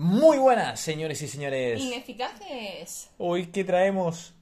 Muy buenas, señores y señores. Ineficaces. Hoy que traemos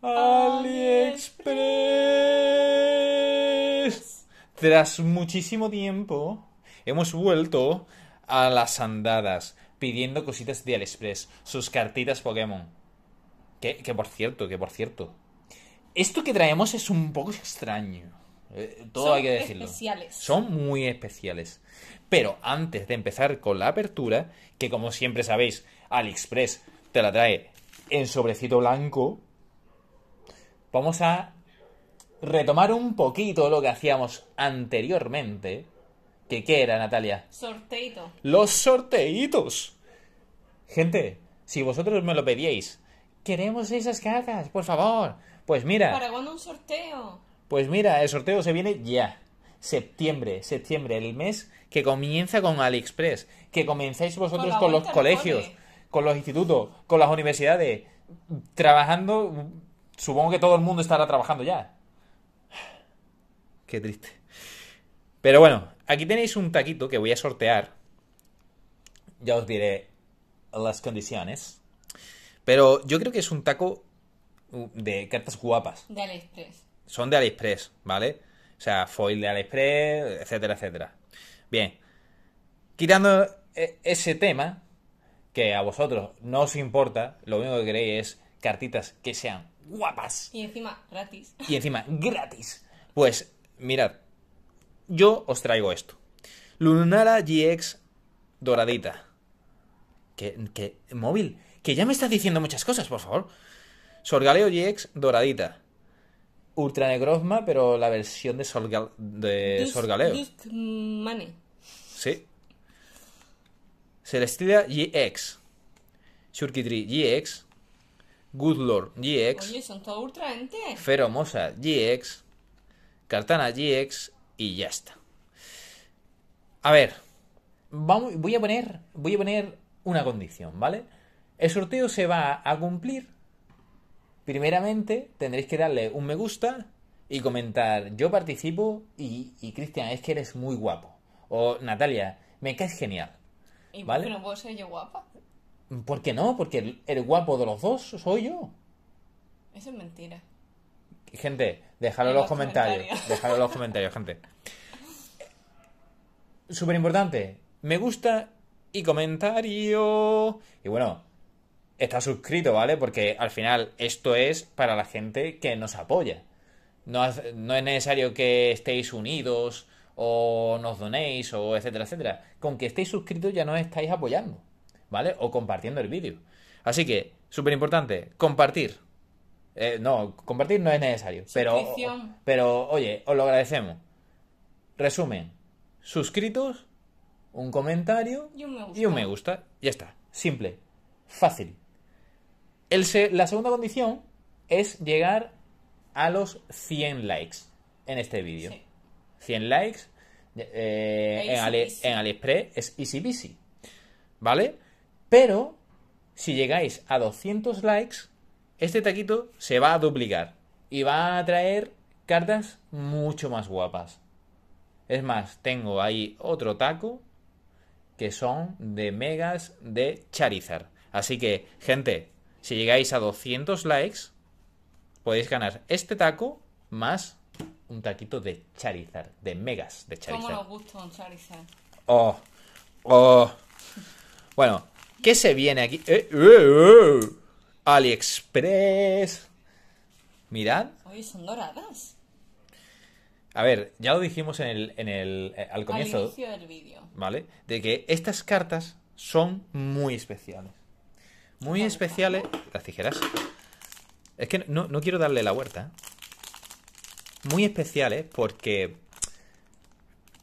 AliExpress. Tras muchísimo tiempo, hemos vuelto a las andadas pidiendo cositas de AliExpress, sus cartitas Pokémon. Que, que por cierto, que por cierto. Esto que traemos es un poco extraño. Eh, eh, todo hay que decirlo. Son muy especiales. Pero antes de empezar con la apertura, que como siempre sabéis, AliExpress te la trae en sobrecito blanco, vamos a retomar un poquito lo que hacíamos anteriormente. qué era, Natalia? Sorteito. Los sorteitos. Gente, si vosotros me lo pedíais, queremos esas cajas, por favor. Pues mira. ¿Para cuando un sorteo? Pues mira, el sorteo se viene ya. Septiembre, septiembre, el mes que comienza con AliExpress, que comenzáis vosotros con, los colegios, con los institutos, con las universidades, trabajando. Supongo que todo el mundo estará trabajando ya. Qué triste. Pero bueno, aquí tenéis un taquito que voy a sortear. Ya os diré las condiciones. Pero yo creo que es un taco uh, de cartas guapas. De AliExpress son de AliExpress, ¿vale? O sea, foil de AliExpress, etcétera, etcétera. Bien, quitando e, ese tema, que a vosotros no os importa, lo único que queréis es cartitas que sean guapas. Y encima gratis. Y encima gratis. Pues, mirad, yo os traigo esto. Lunara GX doradita. Que, móvil, que ya me estás diciendo muchas cosas, por favor. Sorgaleo GX doradita. Ultra Necrozma, pero la versión de, de Sorgaleo. Sí. Celestia GX. Churkitri, GX. Good Lord GX. Oye, son Feromosa GX. Cartana GX. Y ya está. A ver. voy a poner. Voy a poner una condición, ¿vale? El sorteo se va a cumplir Primeramente tendréis que darle un me gusta y comentar yo participo y, Cristian, es que eres muy guapo. O Natalia, me caes genial. ¿Y ¿Vale? por qué no puedo ser yo guapa? ¿Por qué no? Porque el, guapo de los dos soy yo. Eso es mentira. Gente, dejadlo en los, comentarios. Dejadlo los comentarios, gente. Súper importante. Me gusta y comentario. Y bueno, está suscrito, ¿vale? Porque al final esto es para la gente que nos apoya. No, no, es necesario que estéis unidos o nos donéis o etcétera, etcétera. Con que estéis suscritos ya nos estáis apoyando, ¿vale? O compartiendo el vídeo. Así que, súper importante, compartir. Eh, no, compartir no es necesario, pero, pero oye, os lo agradecemos. Resumen, suscritos, un comentario y un me gusta. Y, un me gusta. ya está, simple, fácil la segunda condición es llegar a los 100 likes en este vídeo. 100 likes eh, en, en, AliExpress es easy peasy. ¿Vale? Pero si llegáis a 200 likes, este taquito se va a duplicar y va a traer cartas mucho más guapas. Es más, tengo ahí otro taco que son de megas de Charizard. Así que, gente, si llegáis a 200 likes, podéis ganar este taco más un taquito de Charizard, de megas de Charizard. ¿Cómo nos gusta un Charizard? Oh, oh. Bueno, ¿qué se viene aquí? Eh, eh, eh. AliExpress. Mirad. Oye, son doradas. A ver, ya lo dijimos en el, en el, al comienzo. del vídeo. ¿Vale? De que estas cartas son muy especiales muy especiales. Las tijeras. Es que no, no quiero darle la vuelta. Muy especiales porque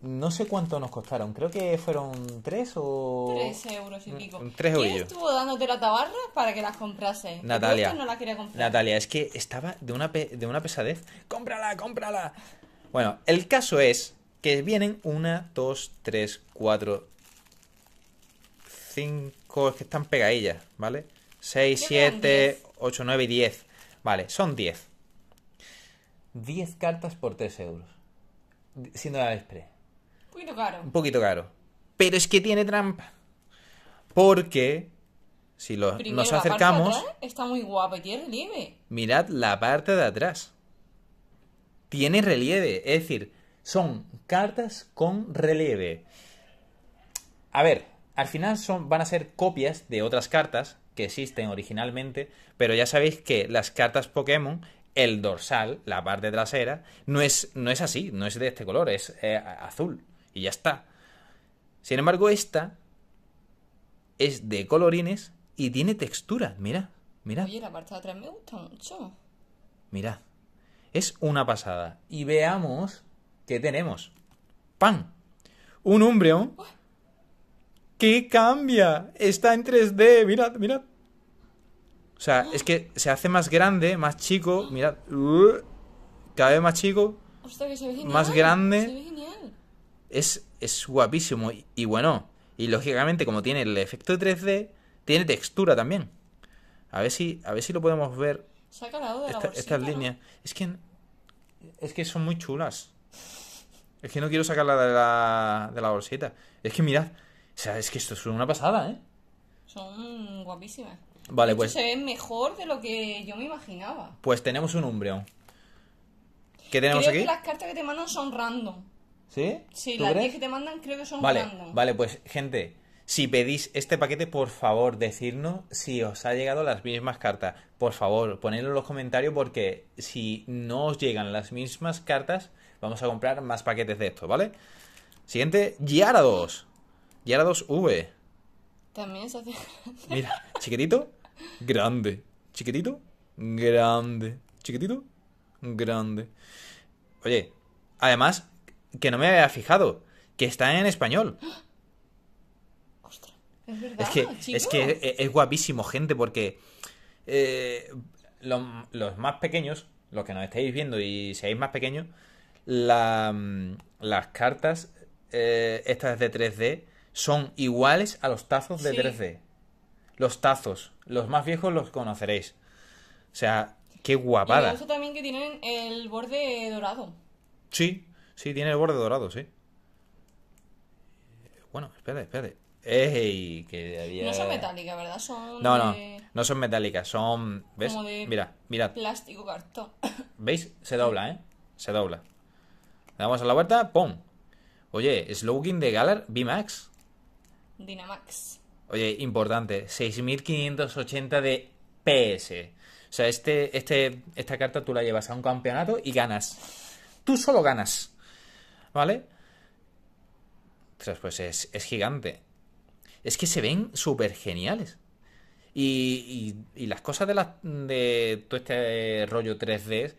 no sé cuánto nos costaron, creo que fueron tres o... Tres euros y mm, pico. 3 euros. ¿Quién estuvo dándote la tabarra para que las comprase? Natalia. No comprar. Natalia, es que estaba de una, de una pesadez. ¡Cómprala, cómprala! Bueno, el caso es que vienen una, dos, tres, cuatro... Cinco es que están pegadillas, ¿vale? 6, 7, 8, 9 y 10. Vale, son 10. 10 cartas por 3 euros. Siendo la Express. Un poquito caro. Un poquito caro. Pero es que tiene trampa. Porque si nos acercamos. está muy guapa y tiene relieve. Mirad la parte de atrás. Tiene relieve. Es decir, son cartas con relieve. A ver, al final son, van a ser copias de otras cartas que existen originalmente, pero ya sabéis que las cartas Pokémon, el dorsal, la parte trasera, no es, no es así, no es de este color, es eh, azul. Y ya está. Sin embargo, esta es de colorines y tiene textura. Mira, mira. Oye, la parte de atrás me gusta mucho. Mirad. es una pasada. Y veamos qué tenemos. ¡Pam! Un Umbreon. ¿Qué cambia? Está en 3D, mirad, mirad. O sea, es que se hace más grande, más chico, mirad. Uh, cada vez más chico. más grande. Es, es guapísimo. Y, bueno, y lógicamente como tiene el efecto 3D, tiene textura también. A ver si, a ver si lo podemos ver. Saca la de la estas Es que, es que son muy chulas. Es que no quiero sacarla de la, de la bolsita. Es que mirad, o sea, es que esto es una pasada, ¿eh? Son guapísimas. Vale, pues. Se ven mejor de lo que yo me imaginaba. Pues tenemos un Umbreon. ¿Qué tenemos aquí? las cartas que te mandan son random. ¿Sí? Sí, las 10 que te mandan creo que son random. Vale, pues, gente. Si pedís este paquete, por favor, decirnos si os ha llegado las mismas cartas. Por favor, ponedlo en los comentarios porque si no os llegan las mismas cartas, vamos a comprar más paquetes de esto, ¿vale? Siguiente, Giara y ahora 2V. También se hace Mira, chiquitito, grande. Chiquitito, grande. Chiquitito, grande. Oye, además, que no me había fijado, que está en español. es Es que, eh, es, guapísimo, gente, porque eh, los, más pequeños, los que nos estáis viendo y seáis más pequeños, mm, las cartas, eh, estas de 3D, son iguales a los tazos de 13. Los tazos, los más viejos los conoceréis. O sea, qué guapada. Y también que tienen el borde dorado. Sí, sí, tiene el borde dorado, sí. Bueno, espérate, espérate. Ey, No son metálicas, ¿verdad? Son no, no, no son metálicas, son... ¿Ves? mira, mira. Plástico, cartón. ¿Veis? Se dobla, ¿eh? Se dobla. Le damos a la vuelta, ¡pum! Oye, Slowking de Galar Max. Dynamax. Oye, importante, 6.580 de PS. O sea, este, este, esta carta tú la llevas a un campeonato y ganas. Tú solo ganas. ¿Vale? Entonces, pues es, gigante. Es que se ven súper geniales. Y, las cosas de, de todo este rollo 3D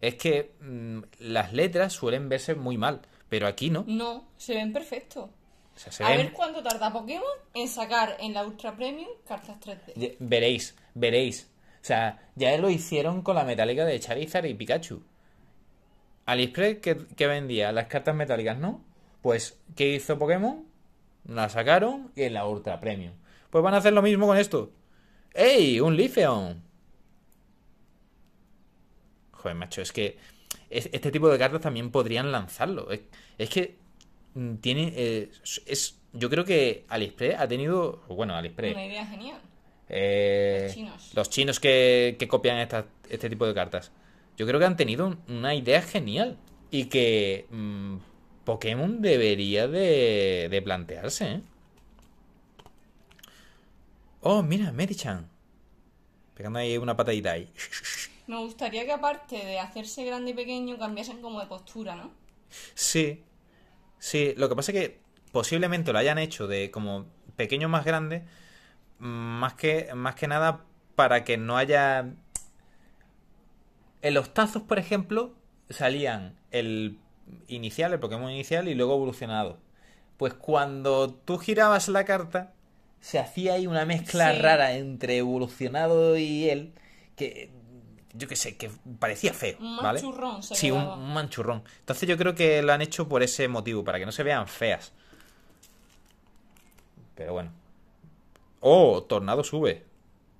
es que mm, las letras suelen verse muy mal, pero aquí no. No, se ven perfectos a ver cuánto tarda Pokémon en sacar en la Ultra Premium cartas 3D. Veréis, veréis. O sea, ya lo hicieron con la metálica de Charizard y Pikachu. AliExpress que, que vendía las cartas metálicas, ¿no? Pues, ¿qué hizo Pokémon? La sacaron en la Ultra Premium. Pues van a hacer lo mismo con esto. ¡Ey! ¡Un Lifeon! Joder, macho, es que este tipo de cartas también podrían lanzarlo. es que Mm, tiene, eh, es, yo creo que AliExpress ha tenido, bueno, AliExpress. Una idea genial. Eh, los chinos. Los chinos que, copian este tipo de cartas. Yo creo que han tenido una idea genial y que mm, Pokémon debería de, plantearse. ¿eh? Oh, mira, Medichan. Pegando ahí una patadita ahí. Me gustaría que aparte de hacerse grande y pequeño cambiasen como de postura, ¿no? Sí, Sí, lo que pasa es que posiblemente lo hayan hecho de como pequeño más grande, más que, más que nada para que no haya... En los tazos, por ejemplo, salían el inicial, el Pokémon inicial y luego evolucionado. Pues cuando tú girabas la carta, se hacía ahí una mezcla rara entre evolucionado y él, que yo qué sé, que parecía feo. Un manchurrón, Sí, un, manchurrón. Entonces yo creo que lo han hecho por ese motivo, para que no se vean feas. Pero bueno. Oh, Tornado sube.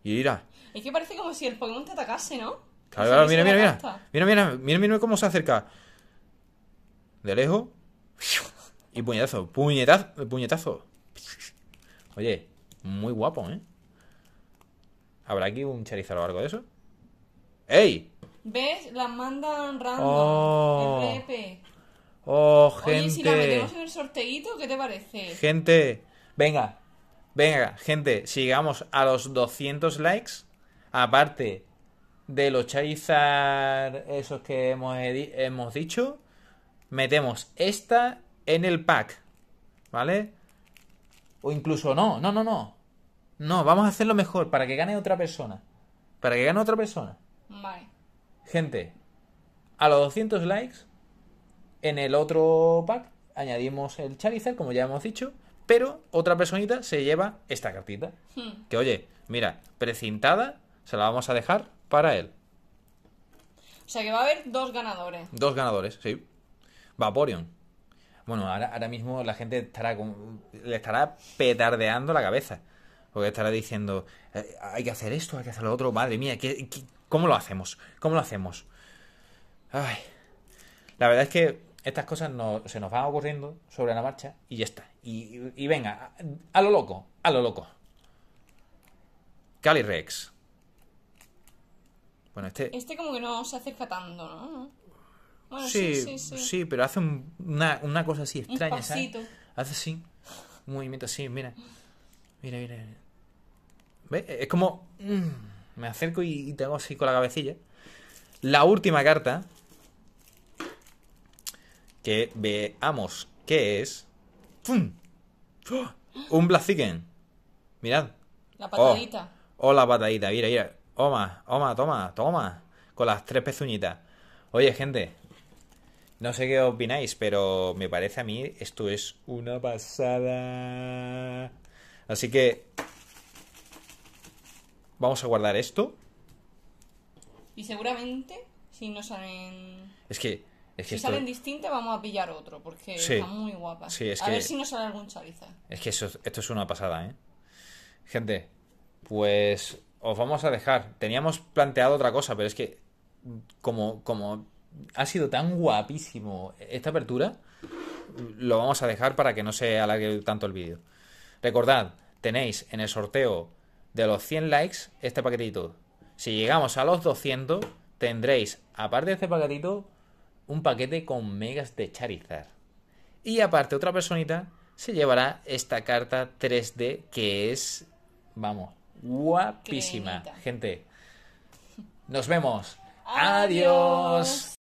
Y mira. Es que parece como si el Pokémon te atacase, ¿no? Claro, claro, mira, mira, mira. Mira, mira, mira, cómo se acerca. De lejos. Y puñetazo, puñetazo, puñetazo. Oye, muy guapo, ¿eh? ¿Habrá aquí un Charizard o algo de eso? ¡Ey! ¿Ves? La mandan random. Oh. Oh, gente. Oye, si la metemos en el sorteito, ¿qué te parece? Gente, venga. Venga, gente, sigamos a los 200 likes, aparte de los Charizard esos que hemos, hemos dicho, metemos esta en el pack, ¿vale? O incluso no, no, no, no. No, vamos a hacerlo mejor para que gane otra persona. Para que gane otra persona. Vale. Gente, a los 200 likes, en el otro pack añadimos el Charizard, como ya hemos dicho, pero otra personita se lleva esta cartita. Hmm. Que oye, mira, precintada, se la vamos a dejar para él. O sea que va a haber dos ganadores. Dos ganadores, sí. Vaporeon. Bueno, ahora, ahora mismo la gente estará le estará petardeando la cabeza. Porque estará diciendo, eh, hay que hacer esto, hay que hacer lo otro, madre mía, ¿qué, que qué ¿Cómo lo hacemos? ¿Cómo lo hacemos? Ay. La verdad es que estas cosas se nos van ocurriendo sobre la marcha y ya está. Y, venga, a, lo loco, a lo loco. Cali Bueno, este. Este como que no se acerca tanto, ¿no? sí, sí, sí, sí, pero hace una, cosa así extraña, un ¿sabes? Hace así. Un movimiento así, mira. Mira, mira. ¿Ves? Es como. Mm. Me acerco y, tengo así con la cabecilla. La última carta. Que veamos qué es. ¡Oh! Un Blaziken. Mirad. La patadita. Oh, oh la patadita. Mira, mira. Toma, toma, toma, toma. Con las tres pezuñitas. Oye, gente. No sé qué opináis, pero me parece a mí esto es una pasada. Así que Vamos a guardar esto. Y seguramente, si no salen... Es que... si salen distintas, vamos a pillar otro, porque está muy guapas. es a ver si nos sale algún Charizard. Es que esto es una pasada, ¿eh? Gente, pues os vamos a dejar. Teníamos planteado otra cosa, pero es que como, como ha sido tan guapísimo esta apertura, lo vamos a dejar para que no se alargue tanto el vídeo. Recordad, tenéis en el sorteo de los 100 likes este paquetito. Si llegamos a los 200, tendréis, aparte de este paquetito, un paquete con megas de Charizard. Y aparte, otra personita se llevará esta carta 3D que es, vamos, guapísima. Gente, nos vemos. Adiós.